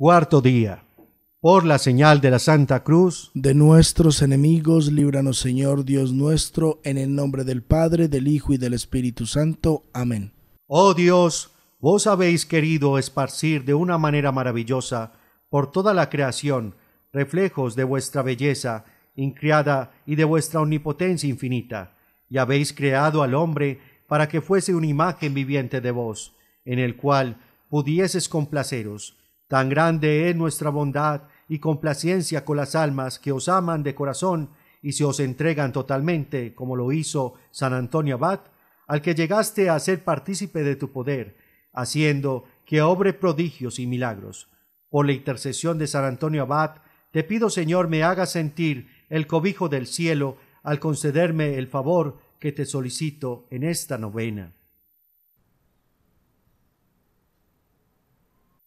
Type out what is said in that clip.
Cuarto día. Por la señal de la Santa Cruz. De nuestros enemigos, líbranos Señor Dios nuestro, en el nombre del Padre, del Hijo y del Espíritu Santo. Amén. Oh Dios, vos habéis querido esparcir de una manera maravillosa por toda la creación reflejos de vuestra belleza incriada y de vuestra omnipotencia infinita, y habéis creado al hombre para que fuese una imagen viviente de vos, en el cual pudieses complaceros Tan grande es nuestra bondad y complacencia con las almas que os aman de corazón y se os entregan totalmente, como lo hizo San Antonio Abad, al que llegaste a ser partícipe de tu poder, haciendo que obre prodigios y milagros. Por la intercesión de San Antonio Abad, te pido, Señor, me haga sentir el cobijo del cielo al concederme el favor que te solicito en esta novena.